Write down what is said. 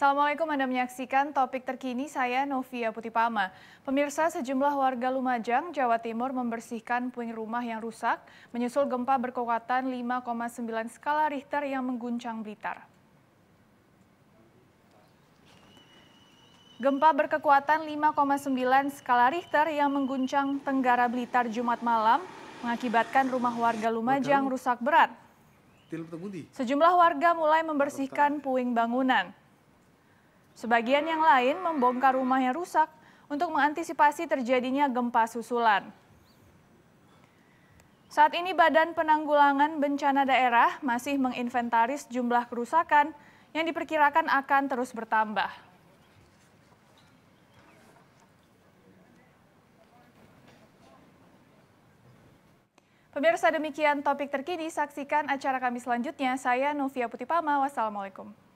Assalamualaikum Anda menyaksikan topik terkini saya Novia Putipama. Pemirsa sejumlah warga Lumajang, Jawa Timur membersihkan puing rumah yang rusak menyusul gempa berkekuatan 5,9 skala Richter yang mengguncang Blitar. Gempa berkekuatan 5,9 skala Richter yang mengguncang Tenggara Blitar Jumat malam mengakibatkan rumah warga Lumajang rusak berat. Sejumlah warga mulai membersihkan puing bangunan. Sebagian yang lain membongkar rumah yang rusak untuk mengantisipasi terjadinya gempa susulan. Saat ini Badan Penanggulangan Bencana Daerah masih menginventaris jumlah kerusakan yang diperkirakan akan terus bertambah. Pemirsa demikian topik terkini, saksikan acara kami selanjutnya. Saya Novia Putipama, wassalamualaikum.